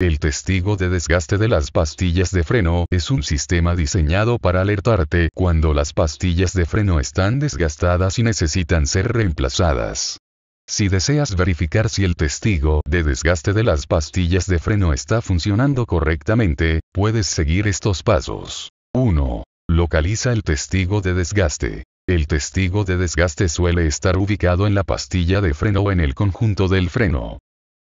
El testigo de desgaste de las pastillas de freno es un sistema diseñado para alertarte cuando las pastillas de freno están desgastadas y necesitan ser reemplazadas. Si deseas verificar si el testigo de desgaste de las pastillas de freno está funcionando correctamente, puedes seguir estos pasos. 1. Localiza el testigo de desgaste. El testigo de desgaste suele estar ubicado en la pastilla de freno o en el conjunto del freno.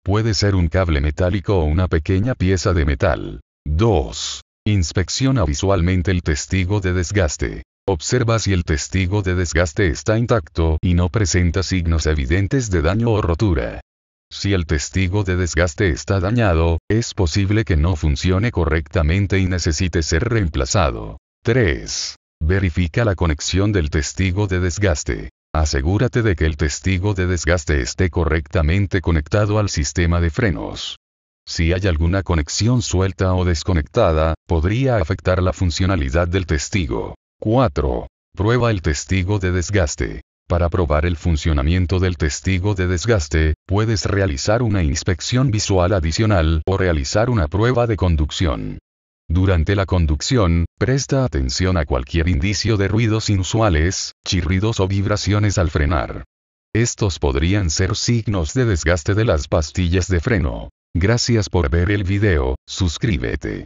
Puede ser un cable metálico o una pequeña pieza de metal. 2. Inspecciona visualmente el testigo de desgaste. Observa si el testigo de desgaste está intacto y no presenta signos evidentes de daño o rotura. Si el testigo de desgaste está dañado, es posible que no funcione correctamente y necesite ser reemplazado. 3. Verifica la conexión del testigo de desgaste. Asegúrate de que el testigo de desgaste esté correctamente conectado al sistema de frenos. Si hay alguna conexión suelta o desconectada, podría afectar la funcionalidad del testigo. 4. Prueba el testigo de desgaste. Para probar el funcionamiento del testigo de desgaste, puedes realizar una inspección visual adicional o realizar una prueba de conducción. Durante la conducción, presta atención a cualquier indicio de ruidos inusuales, chirridos o vibraciones al frenar. Estos podrían ser signos de desgaste de las pastillas de freno. Gracias por ver el video, suscríbete.